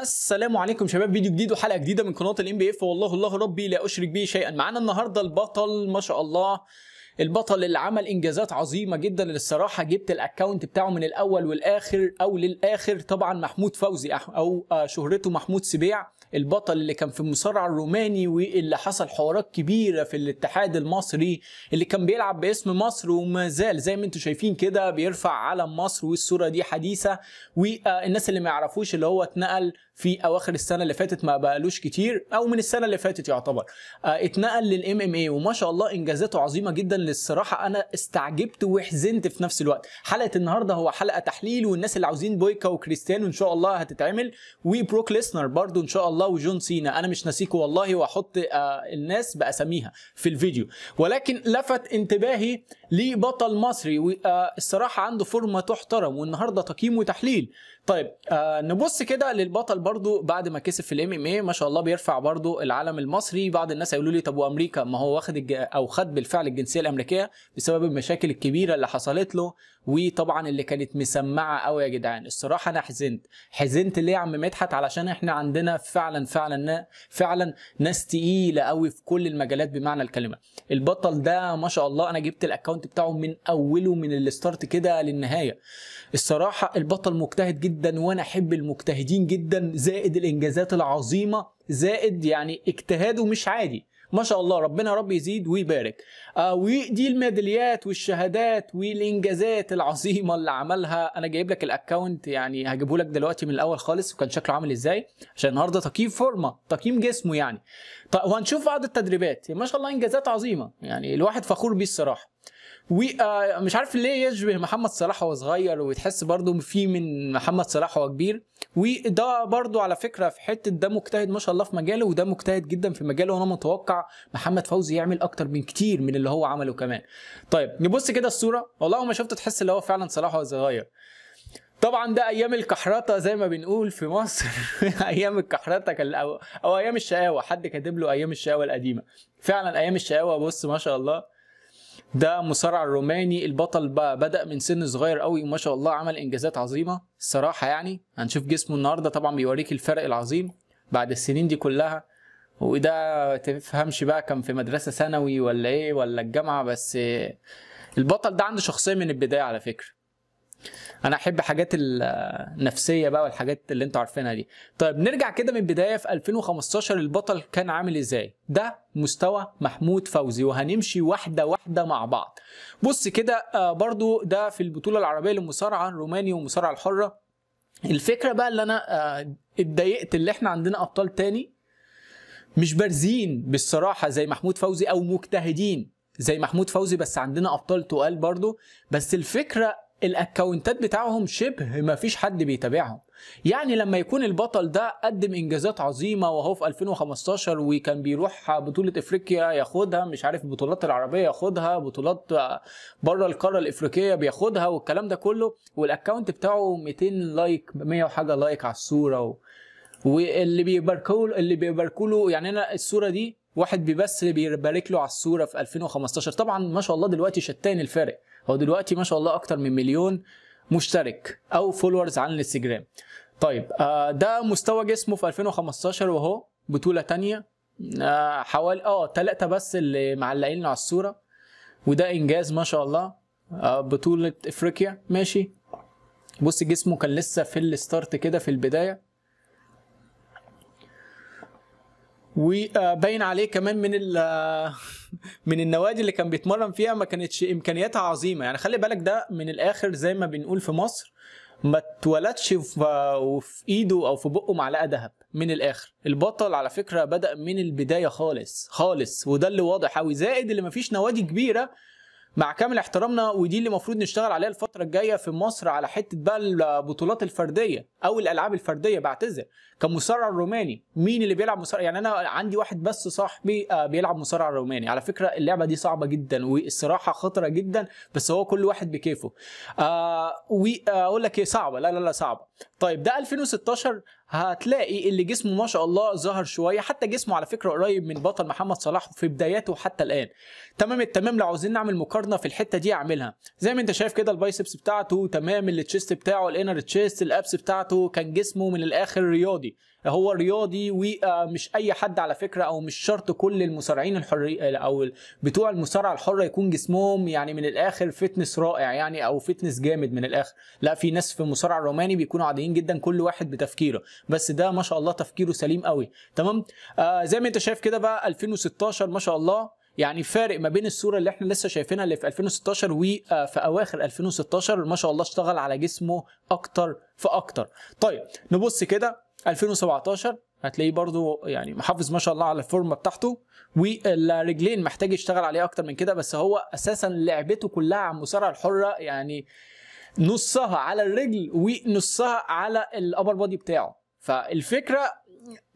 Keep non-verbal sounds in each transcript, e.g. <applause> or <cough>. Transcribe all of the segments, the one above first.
السلام عليكم شباب فيديو جديد وحلقه جديده من قناه الام بي اف والله الله ربي لا اشرك به شيئا معانا النهارده البطل ما شاء الله البطل اللي عمل انجازات عظيمه جدا الصراحه جبت الاكونت بتاعه من الاول والاخر او للاخر طبعا محمود فوزي او آه، شهرته محمود سبيع البطل اللي كان في المصارع الروماني واللي حصل حوارات كبيره في الاتحاد المصري اللي كان بيلعب باسم مصر وما زال زي ما انتم شايفين كده بيرفع علم مصر والصوره دي حديثه والناس اللي ما يعرفوش اللي هو اتنقل في اواخر السنه اللي فاتت ما بقالوش كتير او من السنه اللي فاتت يعتبر آه اتنقل للام ام اي وما شاء الله انجازاته عظيمه جدا للصراحه انا استعجبت وحزنت في نفس الوقت حلقه النهارده هو حلقه تحليل والناس اللي عاوزين بويكا وكريستيانو ان شاء الله هتتعمل وبروك ليسنر برده ان شاء الله وجون سينا انا مش ناسيكوا والله واحط آه الناس باساميها في الفيديو ولكن لفت انتباهي لبطل مصري والصراحه آه، عنده فورمه تحترم والنهارده تقييم وتحليل طيب آه نبص كده للبطل برضو بعد ما كسب في الام ام اي ما شاء الله بيرفع برضو العلم المصري بعض الناس هيقولوا لي طب وامريكا ما هو واخد الج... او خد بالفعل الجنسيه الامريكيه بسبب المشاكل الكبيره اللي حصلت له وطبعا اللي كانت مسمعه قوي يا جدعان الصراحه انا حزنت حزنت ليه يا عم مدحت علشان احنا عندنا فعلا فعلا فعلا ناس تقيله قوي في كل المجالات بمعنى الكلمه البطل ده ما شاء الله انا جبت الاكونت بتاعه من اوله من الستارت كده للنهايه الصراحه البطل مجتهد جدا جدا وانا احب المجتهدين جدا زائد الانجازات العظيمه زائد يعني اجتهاده مش عادي ما شاء الله ربنا رب يزيد ويبارك آه ودي الميداليات والشهادات والانجازات العظيمه اللي عملها انا جايب لك الاكونت يعني هجيبه لك دلوقتي من الاول خالص وكان شكله عامل ازاي عشان النهارده تقييم فورمه تقييم جسمه يعني طيب وهنشوف بعض التدريبات ما شاء الله انجازات عظيمه يعني الواحد فخور بيه الصراحه ومش آه، عارف ليه يشبه محمد صلاح وهو صغير وتحس برضه في من محمد صلاح وهو كبير وده برضو على فكره في حته ده مجتهد ما شاء الله في مجاله وده مجتهد جدا في مجاله وانا متوقع محمد فوزي يعمل اكتر من كتير من اللي هو عمله كمان طيب نبص كده الصوره والله ما شفت تحس اللي هو فعلا صلاح صغير طبعا ده ايام الكحرته زي ما بنقول في مصر <laughs> ايام الكحرته او ايام الشقاوه حد كاتب له ايام الشقاوه القديمه فعلا ايام الشقاوه بص ما شاء الله ده مصارع روماني البطل بقى بدا من سن صغير قوي وما شاء الله عمل انجازات عظيمه الصراحه يعني هنشوف جسمه النهارده طبعا بيوريك الفرق العظيم بعد السنين دي كلها وده تفهمش بقى كان في مدرسه ثانوي ولا ايه ولا الجامعه بس البطل ده عنده شخصيه من البدايه على فكره انا احب حاجات النفسيه بقى والحاجات اللي انتوا عارفينها دي طيب نرجع كده من البدايه في 2015 البطل كان عامل ازاي ده مستوى محمود فوزي وهنمشي واحده واحده مع بعض بص كده آه، برضو ده في البطوله العربيه للمصارعه الروماني والمصارعه الحره الفكره بقى اللي انا آه، اتضايقت اللي احنا عندنا ابطال تاني مش بارزين بالصراحه زي محمود فوزي او مجتهدين زي محمود فوزي بس عندنا ابطال تقال برضه بس الفكره الاكونتات بتاعهم شبه ما فيش حد بيتابعهم يعني لما يكون البطل ده قدم انجازات عظيمه وهو في 2015 وكان بيروح بطوله افريقيا ياخدها مش عارف البطولات العربيه ياخدها بطولات بره القاره الافريقيه بياخدها والكلام ده كله والاكونت بتاعه 200 لايك 100 وحاجه لايك على الصوره و... واللي بيباركوا اللي بيباركوا يعني انا الصوره دي واحد بس بيبارك له على الصوره في 2015 طبعا ما شاء الله دلوقتي شتان الفارق هو دلوقتي ما شاء الله اكتر من مليون مشترك او فولورز على الانستجرام طيب آه، ده مستوى جسمه في 2015 وهو بطوله تانية آه، حوالي اه ثلاثه بس اللي معلقين له على الصوره وده انجاز ما شاء الله آه، بطوله افريقيا ماشي بص جسمه كان لسه في الستارت كده في البدايه وباين عليه كمان من <laughs> من النوادي اللي كان بيتمرن فيها ما كانتش امكانياتها عظيمه يعني خلي بالك ده من الاخر زي ما بنقول في مصر ما اتولدش وفي ايده او في بقه معلقه ذهب من الاخر البطل على فكره بدا من البدايه خالص خالص وده اللي واضح قوي زائد اللي فيش نوادي كبيره مع كامل احترامنا ودي اللي المفروض نشتغل عليها الفترة الجاية في مصر على حتة بقى البطولات الفردية أو الألعاب الفردية بعتذر كمصارع روماني مين اللي بيلعب مصارع يعني أنا عندي واحد بس صاحبي آه، بيلعب مصارع روماني على فكرة اللعبة دي صعبة جدا والصراحة خطرة جدا بس هو كل واحد بكيفه آه وأقول آه، لك إيه صعبة لا لا لا صعبة طيب ده 2016 هتلاقي اللي جسمه ما شاء الله ظهر شويه حتى جسمه على فكره قريب من بطل محمد صلاح في بداياته حتى الان تمام التمام لو عاوزين نعمل مقارنه في الحته دي اعملها زي ما انت شايف كده البايسبس بتاعته تمام التشيست بتاعه الانر تشيست الابس بتاعته كان جسمه من الاخر رياضي هو رياضي ومش آه، اي حد على فكره او مش شرط كل المصارعين الحري او بتوع المصارعه الحره يكون جسمهم يعني من الاخر فتنس رائع يعني او فتنس جامد من الاخر لا في ناس في المصارع الروماني بيكونوا عاديين جدا كل واحد بتفكيره بس ده ما شاء الله تفكيره سليم قوي تمام آه زي ما انت شايف كده بقى 2016 ما شاء الله يعني فارق ما بين الصوره اللي احنا لسه شايفينها اللي في 2016 وفي آه، اواخر 2016 ما شاء الله اشتغل على جسمه اكتر فاكتر طيب نبص كده 2017 هتلاقيه برضو يعني محافظ ما شاء الله على الفورمه بتاعته والرجلين محتاج يشتغل عليه اكتر من كده بس هو اساسا لعبته كلها على المصارعه الحره يعني نصها على الرجل ونصها على الابر بودي بتاعه فالفكره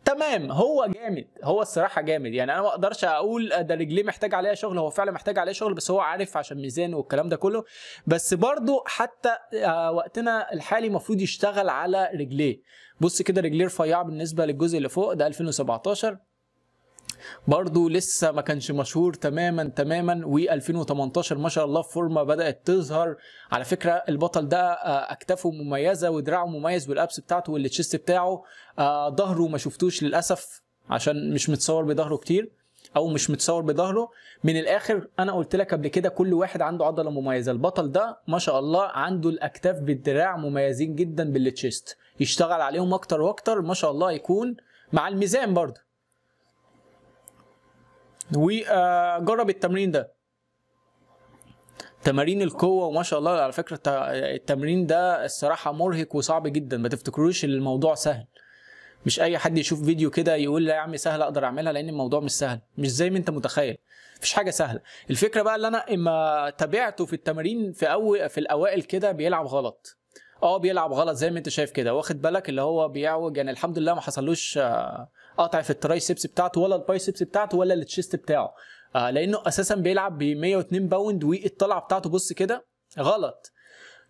تمام هو جامد هو الصراحه جامد يعني انا ما اقدرش اقول ده رجليه محتاج عليها شغل هو فعلا محتاج عليها شغل بس هو عارف عشان ميزانه والكلام ده كله بس برضه حتى آه، وقتنا الحالي المفروض يشتغل على رجليه بص كده رجليه رفيعه بالنسبه للجزء اللي فوق ده 2017 برضو لسه ما كانش مشهور تماما تماما و2018 ما شاء الله فورمه بدات تظهر على فكره البطل ده آه، اكتافه مميزه ودراعه مميز والابس بتاعته والتشيست بتاعه آه، ظهره ما شفتوش للاسف عشان مش متصور بظهره كتير او مش متصور بظهره من الاخر انا قلت لك قبل كده كل واحد عنده عضله مميزه البطل ده ما شاء الله عنده الاكتاف بالدراع مميزين جدا بالتشيست يشتغل عليهم اكتر واكتر ما شاء الله يكون مع الميزان برضه وجرب التمرين ده تمارين القوه وما شاء الله على فكره التمرين ده الصراحه مرهق وصعب جدا ما تفتكروش الموضوع سهل مش اي حد يشوف فيديو كده يقول لا يا عم سهل اقدر اعملها لان الموضوع مش سهل مش زي ما انت متخيل مفيش حاجه سهله الفكره بقى اللي انا اما تابعته في التمارين في اول في الاوائل كده بيلعب غلط اه بيلعب غلط زي ما انت شايف كده واخد بالك اللي هو بيعوج يعني الحمد لله ما حصلوش آه، قطع في الترايسبس بتاعته ولا البايسبس بتاعته ولا التشيست بتاعه آه لانه اساسا بيلعب ب 102 باوند والطلعه بتاعته بص كده غلط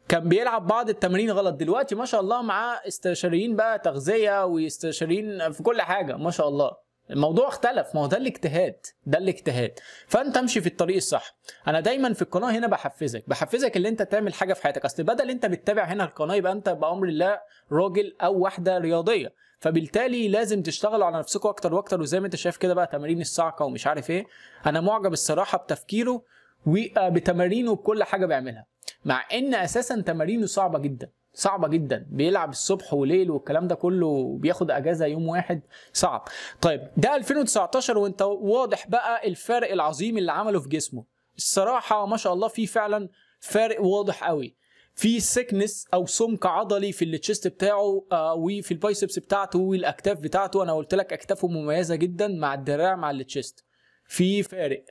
كان بيلعب بعض التمارين غلط دلوقتي ما شاء الله معاه استشاريين بقى تغذيه واستشاريين في كل حاجه ما شاء الله الموضوع اختلف ما هو ده الاجتهاد ده الاجتهاد فانت امشي في الطريق الصح انا دايما في القناه هنا بحفزك بحفزك ان انت تعمل حاجه في حياتك اصل بدل انت بتتابع هنا القناه يبقى انت بامر الله راجل او واحده رياضيه فبالتالي لازم تشتغلوا على نفسكم اكتر واكتر وزي ما انت شايف كده بقى تمارين الصعقه ومش عارف ايه انا معجب الصراحه بتفكيره وبتمارينه بكل حاجه بيعملها مع ان اساسا تمارينه صعبه جدا صعبه جدا بيلعب الصبح وليل والكلام ده كله بياخد اجازه يوم واحد صعب طيب ده 2019 وانت واضح بقى الفرق العظيم اللي عمله في جسمه الصراحه ما شاء الله في فعلا فارق واضح قوي في سيكنس او سمك عضلي في التشيست بتاعه آه وفي البايسبس بتاعته والاكتاف بتاعته انا قلت لك اكتافه مميزه جدا مع الدراع مع التشيست في فارق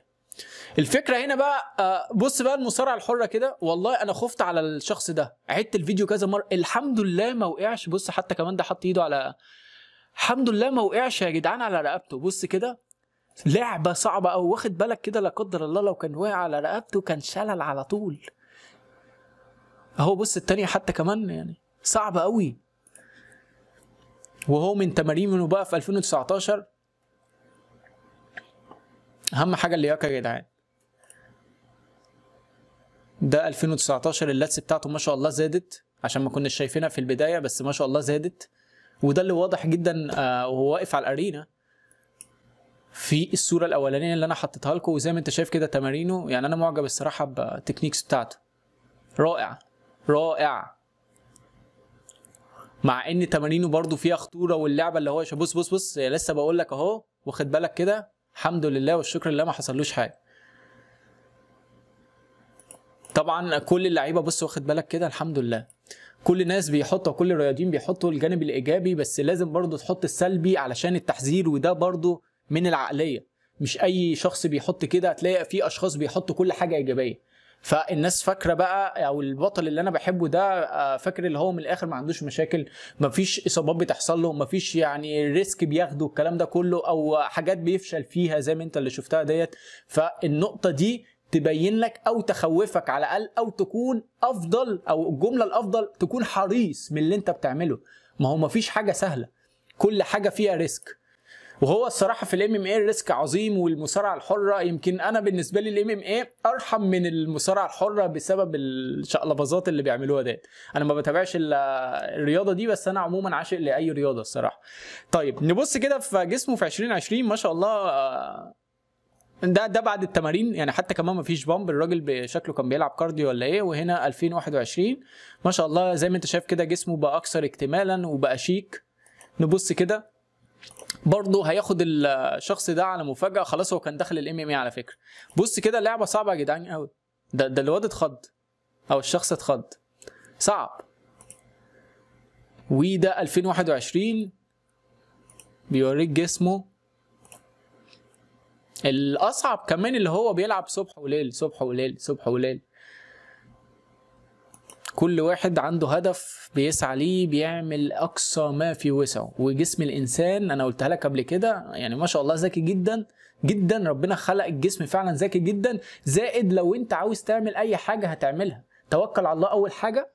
الفكره هنا بقى آه، بص بقى المصارعه الحره كده والله انا خفت على الشخص ده عدت الفيديو كذا مره الحمد لله ما وقعش بص حتى كمان ده حط ايده على الحمد لله ما وقعش يا جدعان على رقبته بص كده لعبه صعبه او واخد بالك كده لا قدر الله لو كان واقع على رقبته كان شلل على طول اهو بص التانية حتى كمان يعني صعبة قوي وهو من تمارينه بقى في 2019 اهم حاجه اللياقه يا جدعان ده 2019 اللاتس بتاعته ما شاء الله زادت عشان ما كناش شايفينها في البدايه بس ما شاء الله زادت وده اللي واضح جدا آه، وهو واقف على الارينا في الصوره الاولانيه اللي انا حطيتها لكم وزي ما انت شايف كده تمارينه يعني انا معجب الصراحه بالتكنيكس بتاعته رائع رائع مع ان تمارينه برضو فيها خطوره واللعبه اللي هو بص بص بص لسه بقول لك اهو واخد بالك كده الحمد لله والشكر لله ما حصلوش حاجه طبعا كل اللعيبه بص واخد بالك كده الحمد لله كل الناس بيحطوا كل الرياضيين بيحطوا الجانب الايجابي بس لازم برضه تحط السلبي علشان التحذير وده برضه من العقليه مش اي شخص بيحط كده هتلاقي في اشخاص بيحطوا كل حاجه ايجابيه فالناس فاكره بقى او البطل اللي انا بحبه ده آه، فاكر اللي هو من الاخر ما عندوش مشاكل ما فيش اصابات بتحصل له ما فيش يعني ريسك بياخده الكلام ده كله او حاجات بيفشل فيها زي ما انت اللي شفتها ديت فالنقطه دي تبين لك او تخوفك على الاقل او تكون افضل او الجمله الافضل تكون حريص من اللي انت بتعمله ما هو ما فيش حاجه سهله كل حاجه فيها ريسك وهو الصراحه في الام ام اي الريسك عظيم والمصارعه الحره يمكن انا بالنسبه لي الام ام اي ارحم من المصارعه الحره بسبب الشقلباظات اللي بيعملوها ديت انا ما بتابعش الرياضه دي بس انا عموما عاشق لاي رياضه الصراحه طيب نبص كده في جسمه في 2020 ما شاء الله آه، ده ده بعد التمارين يعني حتى كمان ما فيش بامب الراجل بشكله كان بيلعب كارديو ولا ايه وهنا 2021 ما شاء الله زي ما انت شايف كده جسمه بقى اكثر اكتمالا وبقى شيك نبص كده برضه هياخد الشخص ده على مفاجاه خلاص هو كان داخل الام ام على فكره بص كده اللعبه صعبه يا جدعان قوي ده ده الواد اتخض او الشخص اتخض صعب وده 2021 بيوريك جسمه الاصعب كمان اللي هو بيلعب صبح وليل صبح وليل صبح وليل كل واحد عنده هدف بيسعى ليه بيعمل اقصى ما في وسعه وجسم الانسان انا قلتها لك قبل كده يعني ما شاء الله ذكي جدا جدا ربنا خلق الجسم فعلا ذكي جدا زائد لو انت عاوز تعمل اي حاجه هتعملها توكل على الله اول حاجه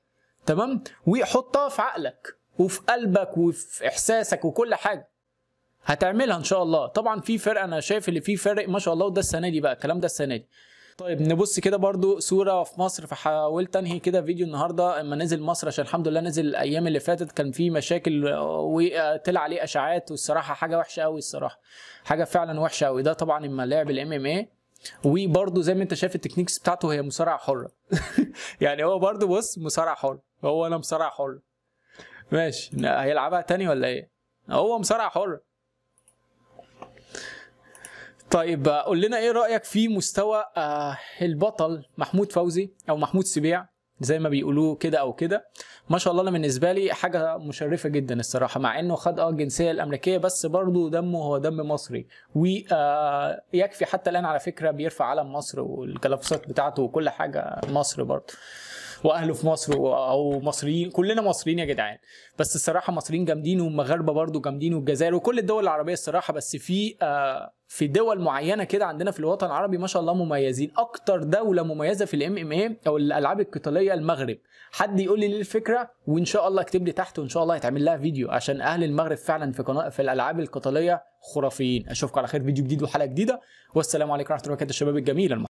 تمام وحطها في عقلك وفي قلبك وفي احساسك وكل حاجه هتعملها ان شاء الله طبعا في فرق انا شايف اللي في فرق ما شاء الله وده السنه دي بقى الكلام ده السنه دي طيب نبص كده برضو صوره في مصر فحاولت انهي كده فيديو النهارده اما نزل مصر عشان الحمد لله نزل الايام اللي فاتت كان في مشاكل وطلع عليه اشاعات والصراحه حاجه وحشه قوي الصراحه حاجه فعلا وحشه قوي ده طبعا اما لعب الام ام اي وبرضه زي ما انت شايف التكنيكس بتاعته هي مصارعه حره <laughs> يعني هو برضه بص مصارع حر هو انا مصارع حر ماشي هيلعبها تاني ولا ايه هو مصارع حره طيب قول لنا ايه رايك في مستوى آه، البطل محمود فوزي او محمود سبيع زي ما بيقولوه كده او كده ما شاء الله انا بالنسبه لي حاجه مشرفه جدا الصراحه مع انه خد اه الجنسيه الامريكيه بس برضه دمه هو دم مصري ويكفي آه، حتى الان على فكره بيرفع علم مصر والقلافسات بتاعته وكل حاجه مصر برضه واهله في مصر او مصريين كلنا مصريين يا جدعان بس الصراحه مصريين جامدين والمغاربه برضو جامدين والجزائر وكل الدول العربيه الصراحه بس في آه في دول معينه كده عندنا في الوطن العربي ما شاء الله مميزين اكتر دوله مميزه في الام ام اي او الالعاب القتاليه المغرب حد يقول لي ليه الفكره وان شاء الله اكتب لي تحت وان شاء الله هيتعمل لها فيديو عشان اهل المغرب فعلا في قناه في الالعاب القتاليه خرافيين اشوفكم على خير فيديو جديد وحلقه جديده والسلام عليكم ورحمه الله وبركاته الشباب الجميل